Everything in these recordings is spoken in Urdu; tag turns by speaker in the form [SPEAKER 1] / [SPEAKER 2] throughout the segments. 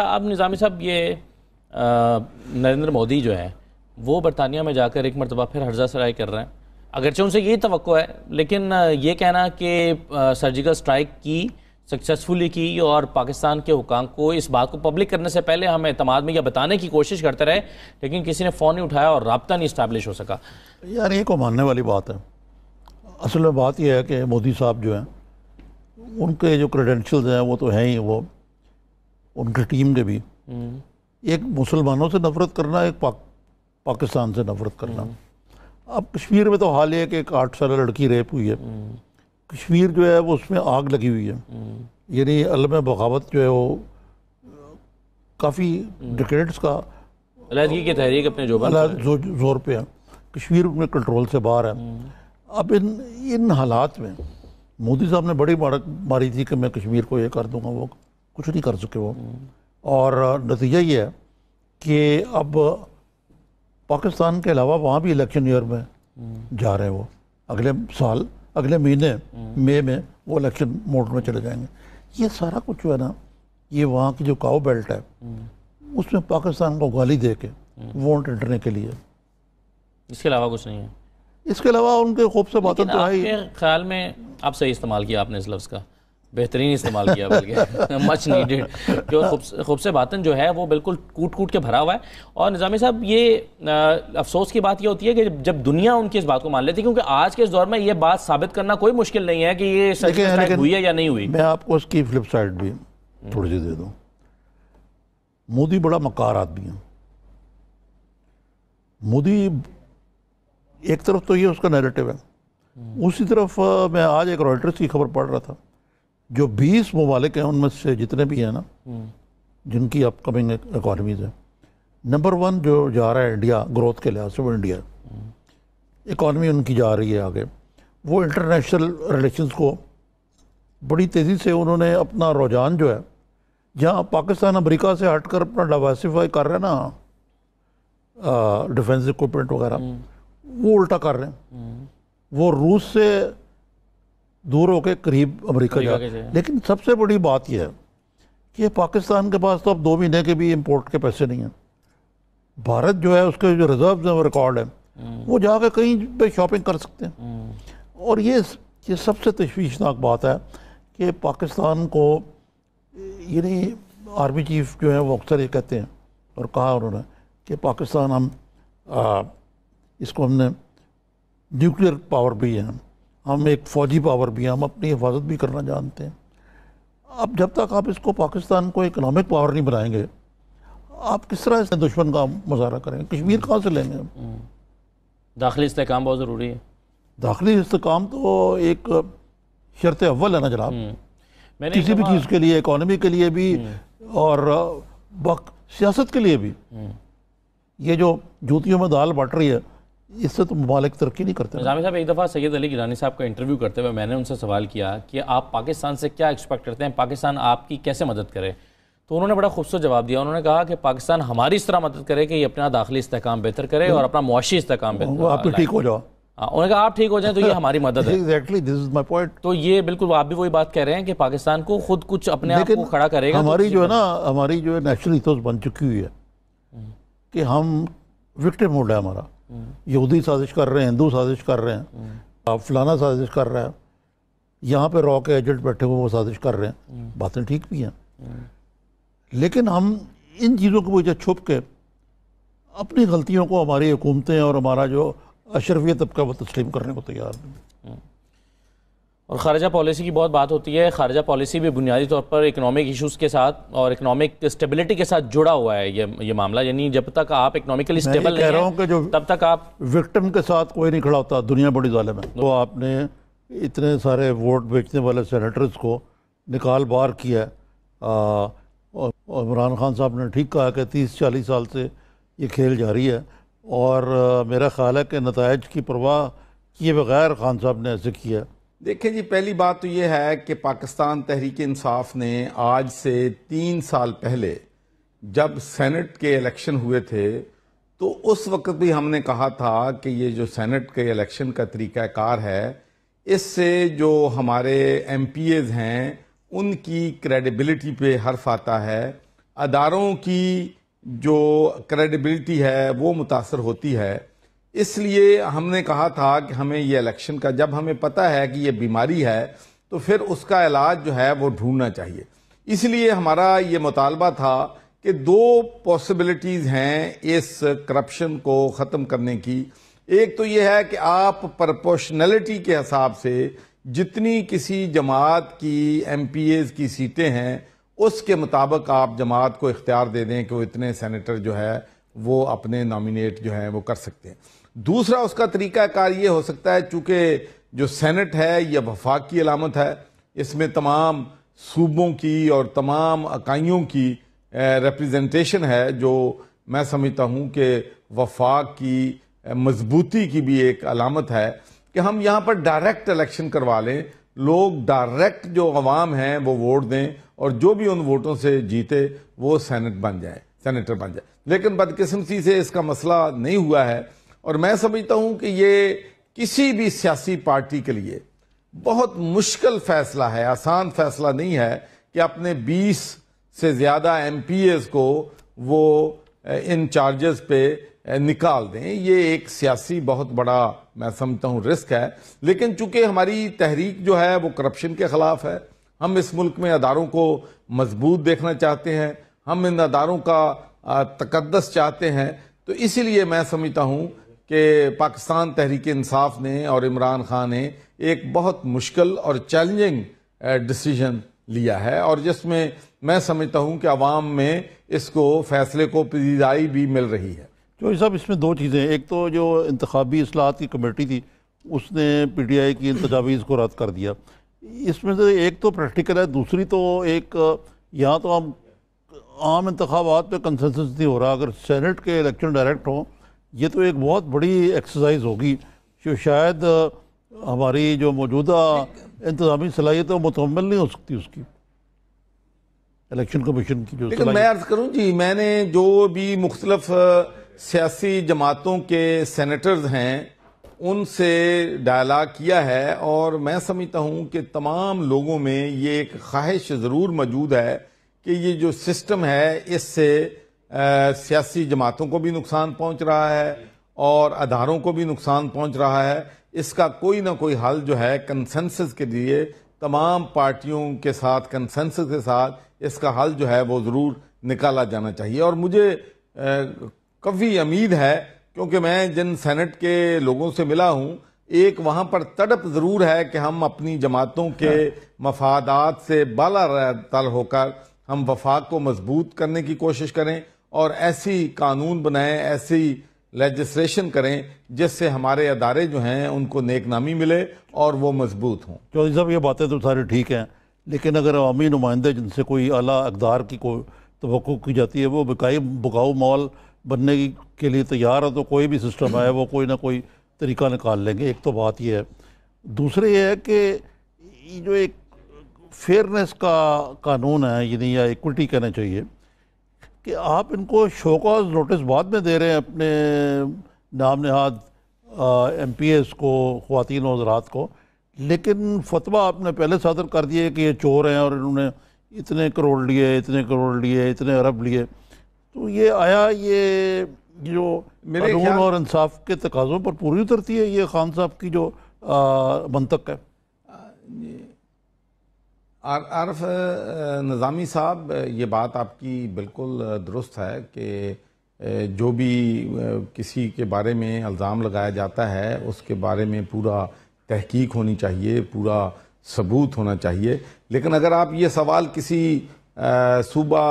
[SPEAKER 1] اچھا اب نظامی صاحب یہ نریندر مودی جو ہے وہ برطانیہ میں جا کر ایک مرتبہ پھر حرزہ سرائے کر رہے ہیں اگرچہ ان سے یہی توقع ہے لیکن یہ کہنا کہ سرجیکل سٹرائک کی سکسیسفلی کی اور پاکستان کے حکام کو اس بات کو پبلک کرنے سے پہلے ہم اعتماد میں یا بتانے کی کوشش کرتے رہے لیکن کسی نے فون نہیں اٹھایا اور رابطہ نہیں
[SPEAKER 2] اسٹیبلش ہو سکا یار یہ کو ماننے والی بات ہے اصل میں بات یہ ہے کہ مودی صاحب جو ہیں ان کے جو کریڈینشلز ہیں وہ تو ہیں ہی وہ ان کی ٹیم نے بھی ایک مسلمانوں سے نفرت کرنا ایک پاکستان سے نفرت کرنا اب کشمیر میں تو حال ہے کہ ایک آٹھ سالہ لڑکی ریپ ہوئی ہے کشمیر جو ہے وہ اس میں آگ لگی ہوئی ہے یعنی علم بغاوت جو ہے وہ کافی کا
[SPEAKER 1] تحریک اپنے جو ہے
[SPEAKER 2] زور پہ ہے کشمیر میں کنٹرول سے باہر ہے اب ان ان حالات میں مودی صاحب نے بڑی مارک ماری تھی کہ میں کشمیر کو یہ کر دوں گا وہ کچھ نہیں کر سکے وہ اور نتیجہ یہ ہے کہ اب پاکستان کے علاوہ وہاں بھی الیکشن ایئر میں جا رہے ہیں وہ اگلے سال اگلے مہینے مے میں وہ الیکشن موڈ میں چلے جائیں گے یہ سارا کچھ جو ہے نا یہ وہاں کی جو کاؤ بیلٹ ہے اس میں پاکستان کو گالی دے کے ووٹ انٹرنے کے لیے
[SPEAKER 1] اس کے علاوہ کچھ نہیں ہے
[SPEAKER 2] اس کے علاوہ ان کے خوب سے تو آئی
[SPEAKER 1] خیال میں آپ صحیح استعمال کیا آپ نے اس لفظ کا بہترین استعمال کیا بلکہ جو خوب سے باطن جو ہے وہ بالکل کوٹ کوٹ کے بھرا ہوا ہے اور نظامی صاحب یہ افسوس کی بات یہ ہوتی ہے کہ جب دنیا ان کی اس بات کو مان لیتی ہے کیونکہ آج کے اس دور میں یہ بات ثابت کرنا کوئی مشکل نہیں ہے کہ
[SPEAKER 2] یہ ہوئی ہے یا نہیں ہوئی میں آپ کو اس کی فلپ سائٹ بھی دے دوں مودی بڑا مکار آدمی ہے مودی ایک طرف تو یہ اس کا نیریٹو ہے اسی طرف میں آج ایک رائٹرس کی خبر پڑھ رہا تھا جو بیس ممالک ہیں ان میں سے جتنے بھی ہیں نا جن کی اپ کمنگ اکانومیز ہیں نمبر ون جو جا رہا ہے انڈیا گروتھ کے لحاظ سے وہ انڈیا اکانومی ان کی جا رہی ہے آگے وہ انٹرنیشنل ریلیشنز کو بڑی تیزی سے انہوں نے اپنا رجحان جو ہے جہاں پاکستان امریکہ سے ہٹ کر اپنا ڈائیورسیفائی کر رہے ہیں نا ڈیفینس اکوپمنٹ وغیرہ وہ الٹا کر رہے ہیں وہ روس سے دور ہو کے قریب امریکہ جا لیکن سب سے بڑی بات یہ ہے کہ پاکستان کے پاس تو اب دو مہینے کے بھی امپورٹ کے پیسے نہیں ہیں بھارت جو ہے اس کے جو ریزروز ہیں وہ ریکارڈ ہیں وہ جا کے کہیں پہ شاپنگ کر سکتے ہیں اور یہ سب سے تشویشناک بات ہے کہ پاکستان کو یعنی آرمی چیف جو ہیں وہ اکثر یہ کہتے ہیں اور کہا انہوں نے کہ پاکستان ہم اس کو ہم نے نیوکلیر پاور بھی ہیں ہم ایک فوجی پاور بھی ہیں ہم اپنی حفاظت بھی کرنا جانتے ہیں اب جب تک آپ اس کو پاکستان کو اکنامک پاور نہیں بنائیں گے آپ کس طرح اس دشمن کا مظاہرہ کریں گے کشمیر کہاں سے لیں گے
[SPEAKER 1] داخلی استحکام بہت ضروری ہے
[SPEAKER 2] داخلی استحکام تو ایک شرط اول ہے نا جناب میں کسی بھی چیز کے لیے اکانومی کے لیے بھی اور سیاست کے لیے بھی یہ جو جوتیوں میں دال بٹ رہی ہے اس سے تو ممالک ترقی نہیں کرتے نظامی
[SPEAKER 1] صاحب ایک دفعہ سید علی گیلانی صاحب کا انٹرویو کرتے ہوئے میں نے ان سے سوال کیا کہ آپ پاکستان سے کیا ایکسپیکٹ کرتے ہیں پاکستان آپ کی کیسے مدد کرے تو انہوں نے بڑا خوبصورت جواب دیا انہوں نے کہا کہ پاکستان ہماری اس طرح مدد کرے کہ یہ اپنا داخلی استحکام بہتر کرے اور اپنا معاشی استحکام ہو جاؤ ہاں، انہوں نے کہا آپ ٹھیک ہو جائیں تو تو یہ یہ ہماری مدد ہے آپ بھی وہی بات کہہ رہے ہیں کہ پاکستان کو خود کچھ اپنے آپ کو کھڑا کرے گا ہماری جو ہے نا
[SPEAKER 2] ہماری جو ہے نیشنل بن چکی ہوئی ہے کہ ہم وکٹر ہمارا یہودی سازش کر رہے ہیں ہندو سازش کر رہے ہیں فلانا سازش کر رہے ہیں یہاں پہ رو کے ایجنٹ بیٹھے ہوئے وہ سازش کر رہے ہیں باتیں ٹھیک بھی ہیں لیکن ہم ان چیزوں کو وجہ چھپ کے اپنی غلطیوں کو ہماری حکومتیں اور ہمارا جو اشرفیہ طبقہ وہ تسلیم کرنے کو تیار
[SPEAKER 1] نہیں اور خارجہ پالیسی کی بہت بات ہوتی ہے خارجہ پالیسی بھی بنیادی طور پر اکنامک ایشوز کے ساتھ اور اکنامک اسٹیبلٹی کے ساتھ جڑا ہوا ہے یہ یہ معاملہ یعنی جب تک آپ اکنامکلی اسٹیبل کہہ رہا ہوں کہ جو تب تک آپ
[SPEAKER 2] وکٹم کے ساتھ کوئی نہیں کھڑا ہوتا دنیا بڑی ظالم ہے تو آپ نے اتنے سارے ووٹ بیچنے والے سینیٹرز کو نکال بار کیا ہے عمران خان صاحب نے ٹھیک کہا کہ تیس چالیس سال سے یہ کھیل جاری ہے اور میرا خیال ہے کہ نتائج کی پرواہ کیے بغیر خان صاحب نے ایسے کیا ہے
[SPEAKER 3] دیکھیں جی پہلی بات تو یہ ہے کہ پاکستان تحریک انصاف نے آج سے تین سال پہلے جب سینٹ کے الیکشن ہوئے تھے تو اس وقت بھی ہم نے کہا تھا کہ یہ جو سینٹ کے الیکشن کا طریقہ کار ہے اس سے جو ہمارے ایم پی ایز ہیں ان کی کریڈیبلٹی پہ حرف آتا ہے اداروں کی جو کریڈیبلٹی ہے وہ متاثر ہوتی ہے اس لیے ہم نے کہا تھا کہ ہمیں یہ الیکشن کا جب ہمیں پتا ہے کہ یہ بیماری ہے تو پھر اس کا علاج جو ہے وہ ڈھونڈنا چاہیے اس لیے ہمارا یہ مطالبہ تھا کہ دو پاسبلٹیز ہیں اس کرپشن کو ختم کرنے کی ایک تو یہ ہے کہ آپ پرپوشنلٹی کے حساب سے جتنی کسی جماعت کی ایم پی ایز کی سیٹیں ہیں اس کے مطابق آپ جماعت کو اختیار دے دیں کہ وہ اتنے سینیٹر جو ہے وہ اپنے نامینیٹ جو ہیں وہ کر سکتے ہیں دوسرا اس کا طریقہ کار یہ ہو سکتا ہے چونکہ جو سینٹ ہے یا وفاق کی علامت ہے اس میں تمام صوبوں کی اور تمام اکائیوں کی ریپریزنٹیشن ہے جو میں سمجھتا ہوں کہ وفاق کی مضبوطی کی بھی ایک علامت ہے کہ ہم یہاں پر ڈائریکٹ الیکشن کروا لیں لوگ ڈائریکٹ جو عوام ہیں وہ ووٹ دیں اور جو بھی ان ووٹوں سے جیتے وہ سینٹ بن جائے سینیٹر بن جائے لیکن بدقسمتی سے اس کا مسئلہ نہیں ہوا ہے اور میں سمجھتا ہوں کہ یہ کسی بھی سیاسی پارٹی کے لیے بہت مشکل فیصلہ ہے آسان فیصلہ نہیں ہے کہ اپنے بیس سے زیادہ ایم پی ایز کو وہ ان چارجز پہ نکال دیں یہ ایک سیاسی بہت بڑا میں سمجھتا ہوں رسک ہے لیکن چونکہ ہماری تحریک جو ہے وہ کرپشن کے خلاف ہے ہم اس ملک میں اداروں کو مضبوط دیکھنا چاہتے ہیں ہم ان اداروں کا تقدس چاہتے ہیں تو اسی لیے میں سمجھتا ہوں کہ پاکستان تحریک انصاف نے اور عمران خان نے ایک بہت مشکل اور چیلنجنگ ڈسیزن eh, لیا ہے اور جس میں میں سمجھتا ہوں کہ عوام میں اس کو فیصلے کو پذیرائی بھی مل رہی ہے جو صاحب اس میں دو چیزیں ایک تو جو
[SPEAKER 2] انتخابی اصلاحات کی کمیٹی تھی اس نے پی ٹی آئی کی انتجاویز کو رد کر دیا اس میں سے ایک تو پریکٹیکل ہے دوسری تو ایک یہاں تو ہم عام انتخابات پہ کنسنسس نہیں ہو رہا اگر سینٹ کے الیکشن ڈائریکٹ ہوں یہ تو ایک بہت بڑی ایکسرسائز ہوگی جو شاید ہماری جو موجودہ انتظامی صلاحیتیں متحمل نہیں ہو سکتی اس کی الیکشن کمیشن کی جو لیکن میں عرض
[SPEAKER 3] کروں جی میں نے جو بھی مختلف سیاسی جماعتوں کے سینیٹرز ہیں ان سے ڈائلاگ کیا ہے اور میں سمجھتا ہوں کہ تمام لوگوں میں یہ ایک خواہش ضرور موجود ہے کہ یہ جو سسٹم ہے اس سے سیاسی جماعتوں کو بھی نقصان پہنچ رہا ہے اور اداروں کو بھی نقصان پہنچ رہا ہے اس کا کوئی نہ کوئی حل جو ہے کنسنسس کے لیے تمام پارٹیوں کے ساتھ کنسنسز کے ساتھ اس کا حل جو ہے وہ ضرور نکالا جانا چاہیے اور مجھے کفی امید ہے کیونکہ میں جن سینٹ کے لوگوں سے ملا ہوں ایک وہاں پر تڑپ ضرور ہے کہ ہم اپنی جماعتوں کے مفادات سے بالا رل ہو کر ہم وفاق کو مضبوط کرنے کی کوشش کریں اور ایسی قانون بنائیں ایسی لیجسلیشن کریں جس سے ہمارے ادارے جو ہیں ان کو نیک نامی ملے اور وہ مضبوط ہوں چودی صاحب یہ باتیں تو
[SPEAKER 2] سارے ٹھیک ہیں لیکن اگر عوامی نمائندے جن سے کوئی اعلیٰ اقدار کی کوئی توقع کی جاتی ہے وہ بکائی بکاؤ مال بننے کے لیے تیار ہے تو کوئی بھی سسٹم آئے وہ کوئی نہ کوئی طریقہ نکال لیں گے ایک تو بات یہ ہے دوسرے یہ ہے کہ جو ایک فیئرنیس کا قانون ہے یعنی یا ایکوٹی کہنا چاہیے کہ آپ ان کو شوکاز نوٹس بعد میں دے رہے ہیں اپنے نام نہاد ایم پی ایس کو خواتین و حضرات کو لیکن فتویٰ آپ نے پہلے صادر کر دیے کہ یہ چور ہیں اور انہوں نے اتنے کروڑ لیے اتنے کروڑ لیے اتنے عرب لیے تو یہ آیا یہ جو قانون اور انصاف کے تقاضوں پر پوری اترتی ہے یہ خان
[SPEAKER 3] صاحب کی جو منطق ہے عارف عرف نظامی صاحب یہ بات آپ کی بالکل درست ہے کہ جو بھی کسی کے بارے میں الزام لگایا جاتا ہے اس کے بارے میں پورا تحقیق ہونی چاہیے پورا ثبوت ہونا چاہیے لیکن اگر آپ یہ سوال کسی صوبہ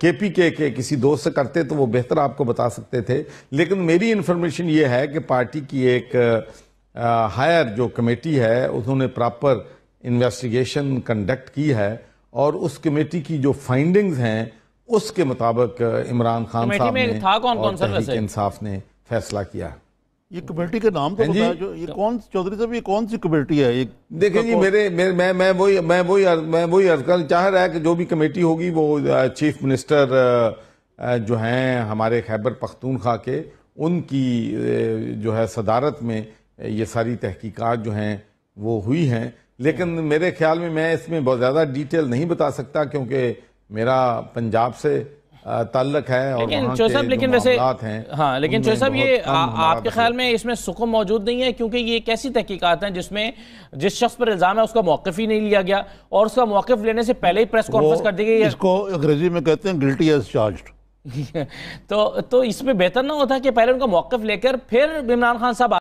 [SPEAKER 3] کے پی کے کے کسی دوست سے کرتے تو وہ بہتر آپ کو بتا سکتے تھے لیکن میری انفارمیشن یہ ہے کہ پارٹی کی ایک ہائر جو کمیٹی ہے انہوں نے پراپر انویسٹیگیشن کنڈکٹ کی ہے اور اس کمیٹی کی جو فائنڈنگز ہیں اس کے مطابق عمران خان صاحب نے اور تحریک انصاف نے فیصلہ کیا
[SPEAKER 2] یہ کمیٹی کے نام تو ہاں جی؟
[SPEAKER 3] یہ کون صاحب یہ کون سی کمیٹی ہے دیکھیں جی میرے میں وہی میں وہی چاہ رہا ہے کہ جو بھی کمیٹی ہوگی وہ چیف منسٹر جو ہیں ہمارے خیبر پختونخوا کے ان کی جو ہے صدارت میں یہ ساری تحقیقات جو ہیں وہ ہوئی ہیں لیکن میرے خیال میں میں اس میں بہت زیادہ ڈیٹیل نہیں بتا سکتا کیونکہ میرا پنجاب سے تعلق ہے اور لیکن وہاں صاحب لیکن ویسے ہیں ہاں لیکن چوہ صاحب یہ آپ کے خیال
[SPEAKER 1] میں اس میں سکم موجود نہیں ہے کیونکہ یہ کیسی تحقیقات ہیں جس میں جس شخص پر الزام ہے اس کا موقف ہی نہیں لیا گیا اور اس کا موقف لینے سے پہلے ہی پریس کانفرنس کر دی گئی ہے اس
[SPEAKER 2] کو انگریزی میں کہتے ہیں گلٹی ایز
[SPEAKER 3] چارجڈ
[SPEAKER 1] تو تو اس میں بہتر نہ ہوتا کہ پہلے ان کا موقف لے کر پھر عمران خان صاحب